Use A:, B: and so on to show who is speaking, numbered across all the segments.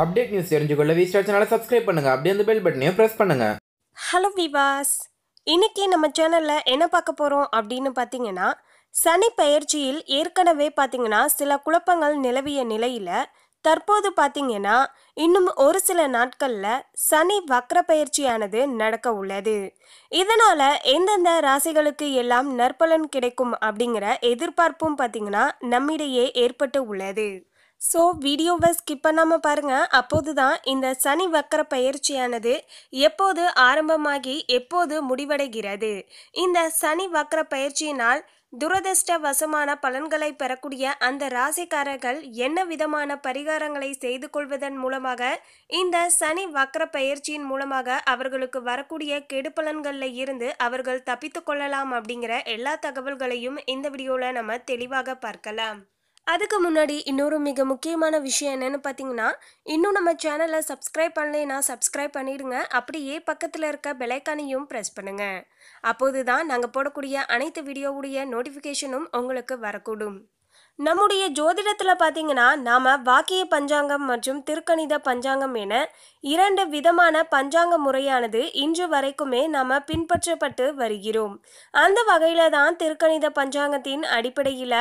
A: update news தெரிஞ்சுக்கொள்ள V star சேனலை subscribe பண்ணுங்க அப்படியே அந்த பெல் பட்டனையும் பிரஸ் பண்ணுங்க ஹலோ விவாஸ் இன்னைக்கு நம்ம சேனலில் என்ன பார்க்க போகிறோம் அப்படின்னு பார்த்தீங்கன்னா சனி பயிற்சியில் ஏற்கனவே பார்த்தீங்கன்னா சில குழப்பங்கள் நிலவிய நிலையில் தற்போது பார்த்தீங்கன்னா இன்னும் ஒரு சில நாட்களில் சனி வக்ர பயிற்சியானது நடக்க உள்ளது இதனால் எந்தெந்த ராசிகளுக்கு எல்லாம் நற்பலன் கிடைக்கும் அப்படிங்கிற எதிர்பார்ப்பும் பார்த்தீங்கன்னா நம்மிடையே ஏற்பட்டு உள்ளது ஸோ வீடியோவை ஸ்கிப் பண்ணாமல் பாருங்கள் அப்போது தான் இந்த சனி வக்கர பயிற்சியானது எப்போது ஆரம்பமாகி எப்போது முடிவடைகிறது இந்த சனி வக்கர பயிற்சியினால் துரதிருஷ்டவசமான பலன்களை பெறக்கூடிய அந்த ராசிக்காரர்கள் என்ன விதமான பரிகாரங்களை செய்து கொள்வதன் மூலமாக இந்த சனி வக்கர பயிற்சியின் மூலமாக அவர்களுக்கு வரக்கூடிய கெடுபலன்களில் இருந்து அவர்கள் தப்பித்து கொள்ளலாம் அப்படிங்கிற எல்லா தகவல்களையும் இந்த வீடியோவில் நம்ம தெளிவாக பார்க்கலாம் அதுக்கு முன்னாடி இன்னொரு மிக முக்கியமான விஷயம் என்னென்னு பார்த்தீங்கன்னா இன்னும் நம்ம சேனலை சப்ஸ்கிரைப் பண்ணலைன்னா சப்ஸ்கிரைப் பண்ணிடுங்க அப்படியே பக்கத்தில் இருக்க பெலைக்கானையும் ப்ரெஸ் பண்ணுங்கள் அப்போது தான் நாங்கள் போடக்கூடிய அனைத்து வீடியோவுடைய நோட்டிஃபிகேஷனும் உங்களுக்கு வரக்கூடும் நம்முடைய ஜோதிடத்தில் பார்த்தீங்கன்னா நாம் வாக்கிய பஞ்சாங்கம் மற்றும் திருக்கணித பஞ்சாங்கம் என இரண்டு விதமான பஞ்சாங்க முறையானது இன்று வரைக்குமே நாம் பின்பற்றப்பட்டு வருகிறோம் அந்த வகையில் தான் திருக்கணித பஞ்சாங்கத்தின் அடிப்படையில்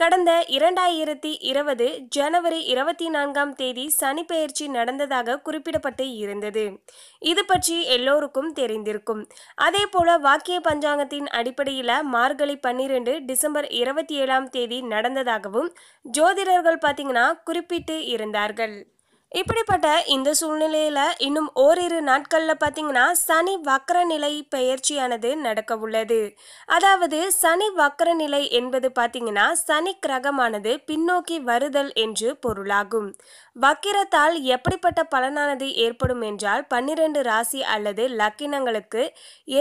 A: கடந்த இரண்டாயிரத்தி இருபது ஜனவரி இருபத்தி நான்காம் தேதி சனி பெயர்ச்சி நடந்ததாக குறிப்பிடப்பட்டு இருந்தது இது பற்றி எல்லோருக்கும் தெரிந்திருக்கும் அதே போல வாக்கிய பஞ்சாங்கத்தின் அடிப்படையில் மார்கழி பன்னிரெண்டு டிசம்பர் இருபத்தி ஏழாம் தேதி நடந்ததாகவும் ஜோதிடர்கள் பார்த்தீங்கன்னா குறிப்பிட்டு இருந்தார்கள் இப்படிப்பட்ட இந்த சூழ்நிலையில் இன்னும் ஓரிரு நாட்களில் பார்த்தீங்கன்னா சனி வக்கர நிலை பெயர்ச்சியானது நடக்க உள்ளது அதாவது சனி வக்கர நிலை என்பது பார்த்தீங்கன்னா சனி கிரகமானது பின்னோக்கி வருதல் என்று பொருளாகும் வக்கிரத்தால் எப்படிப்பட்ட பலனானது ஏற்படும் என்றால் பன்னிரண்டு ராசி அல்லது லக்கினங்களுக்கு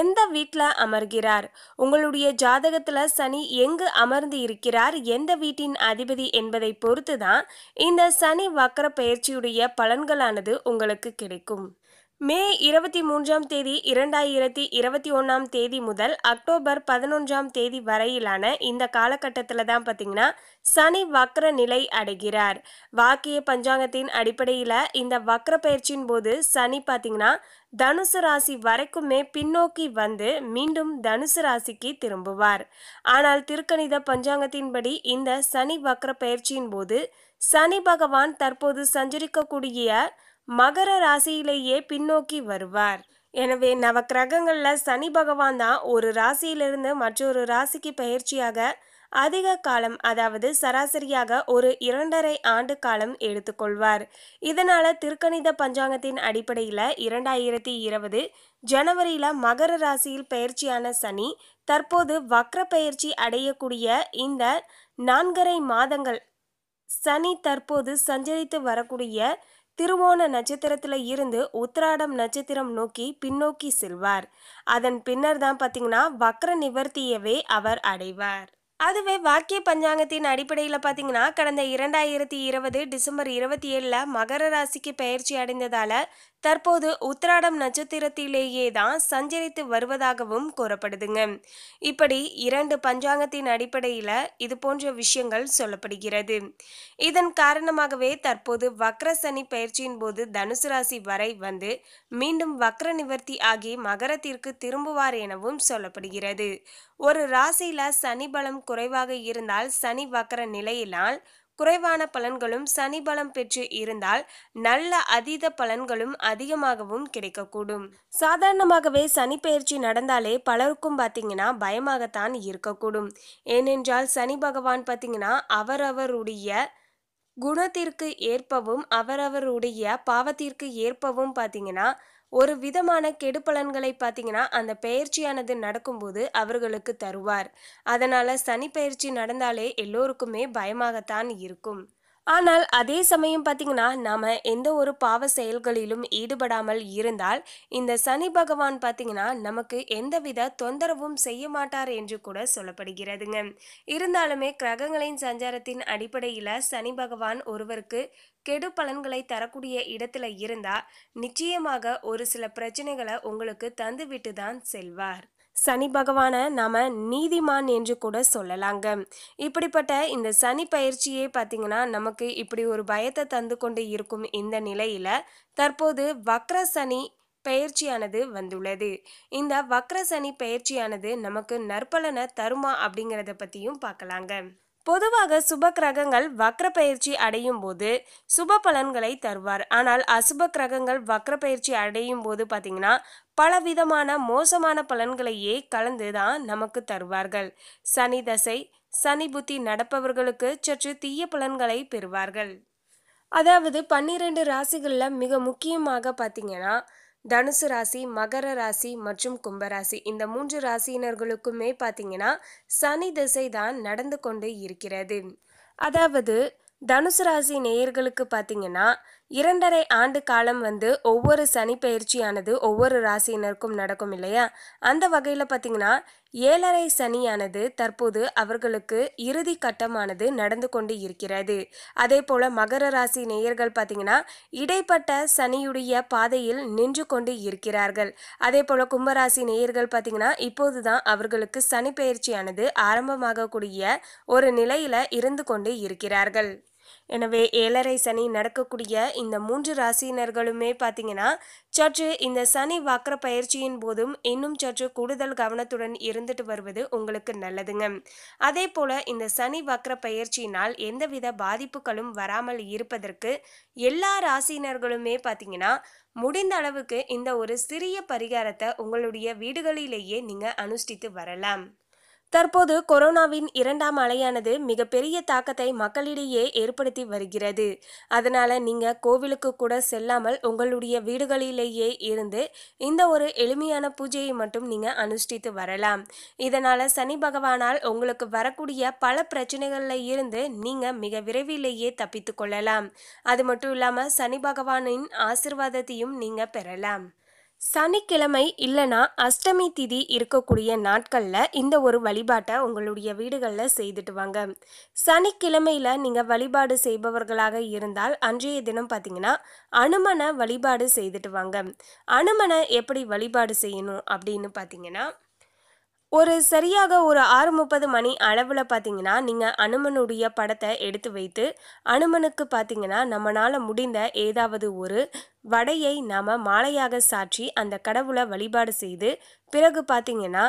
A: எந்த வீட்டில் அமர்கிறார் உங்களுடைய ஜாதகத்தில் சனி எங்கு அமர்ந்து இருக்கிறார் எந்த வீட்டின் அதிபதி என்பதை பொறுத்து தான் இந்த சனி வக்கர பெயர்ச்சியுடைய பலன்களானது உங்களுக்கு கிடைக்கும் மே இருபத்தி மூன்றாம் தேதி இரண்டாயிரத்தி இருபத்தி ஒன்றாம் தேதி முதல் அக்டோபர் பதினொன்றாம் தேதி வரையிலான இந்த காலகட்டத்தில் தான் பார்த்தீங்கன்னா சனி வக்ர நிலை அடைகிறார் வாக்கிய பஞ்சாங்கத்தின் அடிப்படையில் இந்த வக்ர பயிற்சியின் போது சனி பார்த்தீங்கன்னா தனுசு ராசி வரைக்குமே பின்னோக்கி வந்து மீண்டும் தனுசு ராசிக்கு திரும்புவார் ஆனால் திருக்கணித பஞ்சாங்கத்தின்படி இந்த சனி வக்ர பயிற்சியின் போது சனி பகவான் தற்போது சஞ்சரிக்கக்கூடிய மகர ராசியிலேயே பின்னோக்கி வருவார் எனவே நவ சனி பகவான் தான் ஒரு ராசியிலிருந்து மற்றொரு ராசிக்கு பயிற்சியாக அதிக காலம் அதாவது சராசரியாக ஒரு இரண்டரை ஆண்டு காலம் எடுத்துக்கொள்வார் இதனால திருக்கணித பஞ்சாங்கத்தின் அடிப்படையில் இரண்டாயிரத்தி இருபது ஜனவரியில் மகர ராசியில் பயிற்சியான சனி தற்போது வக்ர பயிற்சி அடையக்கூடிய இந்த நான்கரை மாதங்கள் சனி தற்போது சஞ்சரித்து வரக்கூடிய திருவோண நட்சத்திரத்தில் இருந்து உத்திராடம் நட்சத்திரம் நோக்கி பின்னோக்கி செல்வார் அதன் பின்னர் தான் பார்த்தீங்கன்னா வக்ர நிவர்த்தியவே அவர் அடைவார் அதுவே வாக்கிய பஞ்சாங்கத்தின் அடிப்படையில் பார்த்தீங்கன்னா கடந்த இரண்டாயிரத்தி இருபது டிசம்பர் இருபத்தி ஏழில் மகர ராசிக்கு பயிற்சி அடைந்ததால் தற்போது உத்திராடம் நட்சத்திரத்திலேயே தான் சஞ்சரித்து வருவதாகவும் கூறப்படுதுங்க இப்படி இரண்டு பஞ்சாங்கத்தின் அடிப்படையில் இது போன்ற விஷயங்கள் சொல்லப்படுகிறது இதன் காரணமாகவே தற்போது வக்ர சனி பயிற்சியின் போது தனுசு ராசி வரை வந்து மீண்டும் வக்ர நிவர்த்தி ஆகி மகரத்திற்கு திரும்புவார் எனவும் சொல்லப்படுகிறது ஒரு ராசியில சனி பலம் குறைவாக இருந்தால் சனி வக்கர நிலையினால் குறைவான பலன்களும் சனி பலம் பெற்று இருந்தால் நல்ல அதீத பலன்களும் அதிகமாகவும் கிடைக்கக்கூடும் சாதாரணமாகவே சனி பயிற்சி நடந்தாலே பலருக்கும் பார்த்தீங்கன்னா பயமாகத்தான் இருக்கக்கூடும் ஏனென்றால் சனி பகவான் பார்த்தீங்கன்னா அவரவருடைய குணத்திற்கு ஏற்பவும் அவரவருடைய பாவத்திற்கு ஏற்பவும் பார்த்தீங்கன்னா ஒரு விதமான கெடுப்பலன்களை பார்த்தீங்கன்னா அந்த பயிற்சியானது நடக்கும்போது அவர்களுக்கு தருவார் அதனால் சனி பயிற்சி நடந்தாலே எல்லோருக்குமே பயமாகத்தான் இருக்கும் ஆனால் அதே சமயம் பார்த்தீங்கன்னா நாம் எந்த ஒரு பாவ செயல்களிலும் ஈடுபடாமல் இருந்தால் இந்த சனி பகவான் பார்த்தீங்கன்னா நமக்கு எந்தவித தொந்தரவும் செய்ய மாட்டார் என்று கூட சொல்லப்படுகிறதுங்க இருந்தாலுமே கிரகங்களின் சஞ்சாரத்தின் அடிப்படையில் சனி பகவான் ஒருவருக்கு கெடு பலன்களை தரக்கூடிய இடத்துல இருந்தால் நிச்சயமாக ஒரு சில பிரச்சனைகளை உங்களுக்கு தந்துவிட்டு தான் செல்வார் சனி பகவானை நாம் நீதிமான் என்று கூட சொல்லலாங்க இப்படிப்பட்ட இந்த சனி பயிற்சியே பார்த்தீங்கன்னா நமக்கு இப்படி ஒரு பயத்தை தந்து கொண்டு இருக்கும் இந்த நிலையில் தற்போது வக்ர சனி பயிற்சியானது வந்துள்ளது இந்த வக்ர சனி பயிற்சியானது நமக்கு நற்பலனை தருமா அப்படிங்கிறத பற்றியும் பார்க்கலாங்க பொதுவாக சுப கிரகங்கள் வக்ர பயிற்சி அடையும் போது சுப பலன்களை தருவார் ஆனால் அசுப கிரகங்கள் வக்ர பயிற்சி அடையும் போது பார்த்தீங்கன்னா பலவிதமான மோசமான பலன்களையே கலந்து தான் நமக்கு தருவார்கள் சனி தசை சனி புத்தி நடப்பவர்களுக்கு சற்று தீய பலன்களை பெறுவார்கள் அதாவது பன்னிரண்டு ராசிகளில் மிக முக்கியமாக பார்த்தீங்கன்னா தனுசு ராசி மகர ராசி மற்றும் கும்பராசி இந்த மூன்று ராசியினர்களுக்குமே பார்த்தீங்கன்னா சனி திசை தான் நடந்து கொண்டு இருக்கிறது அதாவது தனுசு ராசி நேயர்களுக்கு பார்த்தீங்கன்னா இரண்டரை ஆண்டு காலம் வந்து ஒவ்வொரு சனி பயிற்சியானது ஒவ்வொரு ராசியினருக்கும் நடக்கும் இல்லையா அந்த வகையில் பார்த்தீங்கன்னா ஏழரை சனியானது தற்போது அவர்களுக்கு இறுதி கட்டமானது நடந்து கொண்டு இருக்கிறது அதே போல மகர ராசி நேயர்கள் பார்த்தீங்கன்னா இடைப்பட்ட சனியுடைய பாதையில் நின்று கொண்டு இருக்கிறார்கள் அதே போல கும்பராசி நேயர்கள் பார்த்தீங்கன்னா இப்போதுதான் அவர்களுக்கு சனி பயிற்சியானது ஆரம்பமாகக்கூடிய ஒரு நிலையில இருந்து கொண்டு இருக்கிறார்கள் எனவே ஏழரை சனி நடக்கக்கூடிய இந்த மூன்று ராசியினர்களுமே பார்த்தீங்கன்னா சற்று இந்த சனி வக்ர பயிற்சியின் போதும் இன்னும் சற்று கூடுதல் கவனத்துடன் இருந்துட்டு வருவது உங்களுக்கு நல்லதுங்க அதே போல இந்த சனி வக்ர பயிற்சியினால் எந்தவித பாதிப்புகளும் வராமல் இருப்பதற்கு எல்லா ராசியினர்களுமே பார்த்தீங்கன்னா முடிந்த அளவுக்கு இந்த ஒரு சிறிய பரிகாரத்தை உங்களுடைய வீடுகளிலேயே நீங்கள் அனுஷ்டித்து வரலாம் தற்போது கொரோனாவின் இரண்டாம் அலையானது மிகப்பெரிய தாக்கத்தை மக்களிடையே ஏற்படுத்தி வருகிறது அதனால நீங்க கோவிலுக்கு கூட செல்லாமல் உங்களுடைய வீடுகளிலேயே இருந்து இந்த ஒரு எளிமையான பூஜையை மட்டும் நீங்க அனுஷ்டித்து வரலாம் இதனால சனி பகவானால் உங்களுக்கு வரக்கூடிய பல பிரச்சனைகள்ல இருந்து நீங்க மிக விரைவிலேயே தப்பித்து கொள்ளலாம் அது மட்டும் இல்லாம சனி பகவானின் ஆசிர்வாதத்தையும் நீங்க பெறலாம் சனிக்கிழமை இல்லைனா அஷ்டமி திதி இருக்கக்கூடிய நாட்களில் இந்த ஒரு வழிபாட்டை உங்களுடைய வீடுகளில் செய்துட்டு வாங்க சனிக்கிழமையில் நீங்கள் வழிபாடு செய்பவர்களாக இருந்தால் அன்றைய தினம் பார்த்தீங்கன்னா அனுமனை வழிபாடு செய்துட்டு வாங்க அனுமனை எப்படி வழிபாடு செய்யணும் அப்படின்னு பார்த்தீங்கன்னா ஒரு சரியாக ஒரு ஆறு முப்பது மணி அளவில் பார்த்தீங்கன்னா நீங்கள் அனுமனுடைய படத்தை எடுத்து வைத்து அனுமனுக்கு பார்த்தீங்கன்னா நம்மளால் முடிந்த ஏதாவது ஒரு வடையை நாம் மாலையாக சாற்றி அந்த கடவுளை வழிபாடு செய்து பிறகு பார்த்தீங்கன்னா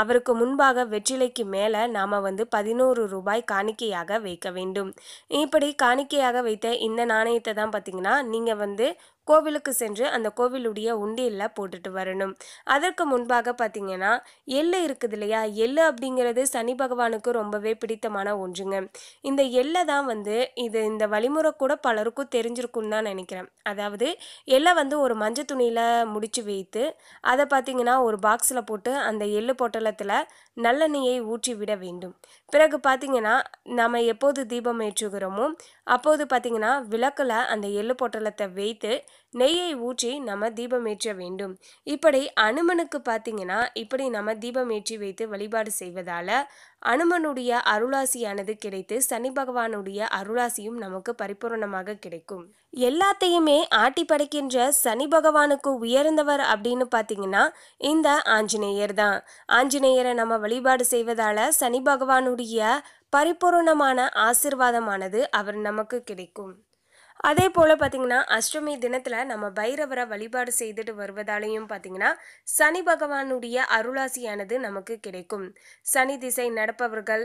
A: அவருக்கு முன்பாக வெற்றிலைக்கு மேலே நாம் வந்து பதினோரு ரூபாய் காணிக்கையாக வைக்க வேண்டும் இப்படி காணிக்கையாக வைத்த இந்த நாணயத்தை தான் பார்த்தீங்கன்னா நீங்கள் வந்து கோவிலுக்கு சென்று அந்த கோவிலுடைய உண்டியலில் போட்டுட்டு வரணும் அதற்கு முன்பாக பார்த்தீங்கன்னா எள்ளு இருக்குது இல்லையா எள்ளு அப்படிங்கிறது சனி பகவானுக்கு ரொம்பவே பிடித்தமான ஒன்றுங்க இந்த எள்ளை தான் வந்து இது இந்த வழிமுறை கூட பலருக்கும் தெரிஞ்சிருக்கும்னு தான் நினைக்கிறேன் அதாவது எள்ளை வந்து ஒரு மஞ்சள் துணியில் முடிச்சு வைத்து அதை பார்த்தீங்கன்னா ஒரு பாக்ஸில் போட்டு அந்த எள்ளு பொட்டலத்தில் நல்லெண்ணெயை ஊற்றி விட வேண்டும் பிறகு பார்த்தீங்கன்னா நம்ம எப்போது தீபம் ஏற்றுகிறோமோ அப்போது பார்த்தீங்கன்னா விளக்கில் அந்த எள்ளு பொட்டலத்தை வைத்து நெய்யை ஊற்றி நம்ம தீபமேற்ற வேண்டும் இப்படி அனுமனுக்கு பார்த்தீங்கன்னா இப்படி நம்ம தீபமேற்றி வைத்து வழிபாடு செய்வதால் அனுமனுடைய அருளாசியானது கிடைத்து சனி பகவானுடைய அருளாசியும் நமக்கு பரிபூரணமாக கிடைக்கும் எல்லாத்தையுமே ஆட்டி படைக்கின்ற சனி பகவானுக்கு உயர்ந்தவர் அப்படின்னு பார்த்தீங்கன்னா இந்த ஆஞ்சநேயர் தான் ஆஞ்சநேயரை நம்ம வழிபாடு செய்வதால் சனி பகவானுடைய பரிபூரணமான ஆசிர்வாதமானது அவர் நமக்கு கிடைக்கும் அதே போல் பார்த்திங்கன்னா அஷ்டமி தினத்தில் நம்ம பைரவரை வழிபாடு செய்துட்டு வருவதாலையும் பார்த்திங்கன்னா சனி பகவானுடைய அருளாசியானது நமக்கு கிடைக்கும் சனி திசை நடப்பவர்கள்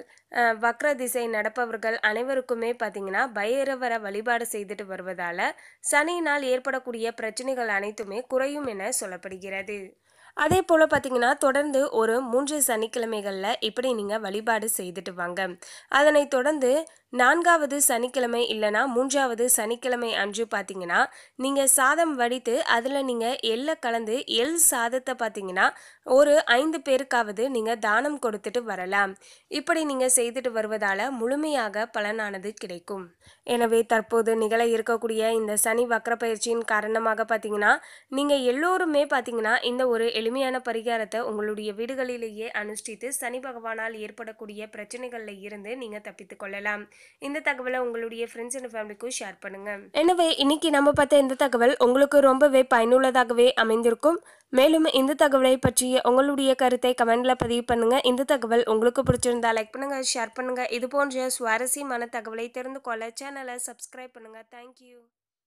A: வக்ர திசை நடப்பவர்கள் அனைவருக்குமே பார்த்திங்கன்னா பைரவரை வழிபாடு செய்துட்டு வருவதால் சனியினால் ஏற்படக்கூடிய பிரச்சனைகள் அனைத்துமே குறையும் என சொல்லப்படுகிறது அதே போல் பார்த்தீங்கன்னா தொடர்ந்து ஒரு மூன்று சனிக்கிழமைகளில் இப்படி நீங்கள் வழிபாடு செய்துட்டு வாங்க அதனை தொடர்ந்து நான்காவது சனிக்கிழமை இல்லைனா மூன்றாவது சனிக்கிழமை அன்று பார்த்தீங்கன்னா நீங்கள் சாதம் வடித்து அதில் நீங்கள் எள்ளை கலந்து எள் சாதத்தை பார்த்தீங்கன்னா ஒரு ஐந்து பேருக்காவது நீங்கள் தானம் கொடுத்துட்டு வரலாம் இப்படி நீங்கள் செய்துட்டு வருவதால் முழுமையாக பலனானது கிடைக்கும் எனவே தற்போது நிகழ இருக்கக்கூடிய இந்த சனி வக்கர பயிற்சியின் காரணமாக பார்த்தீங்கன்னா நீங்கள் எல்லோருமே பார்த்தீங்கன்னா இந்த ஒரு எளிமையான பரிகாரத்தை உங்களுடைய வீடுகளிலேயே அனுஷ்டித்து சனி பகவானால் ஏற்படக்கூடிய பிரச்சனைகளில் இருந்து நீங்கள் தப்பித்து கொள்ளலாம் இந்த தகவலை உங்களுடைய ஃப்ரெண்ட்ஸ் அண்ட் ஃபேமிலிக்கும் ஷேர் பண்ணுங்கள் எனவே இன்னைக்கு நம்ம பார்த்த இந்த தகவல் உங்களுக்கு ரொம்பவே பயனுள்ளதாகவே அமைந்திருக்கும் மேலும் இந்த தகவலை பற்றி பற்றிய உங்களுடைய கருத்தை கமெண்டில் பதிவு பண்ணுங்கள் இந்த தகவல் உங்களுக்கு பிடிச்சிருந்தா லைக் பண்ணுங்கள் ஷேர் பண்ணுங்கள் இது போன்ற சுவாரஸ்யமான தகவலை தெரிந்து கொள்ள சேனலை சப்ஸ்கிரைப் பண்ணுங்கள் தேங்க்யூ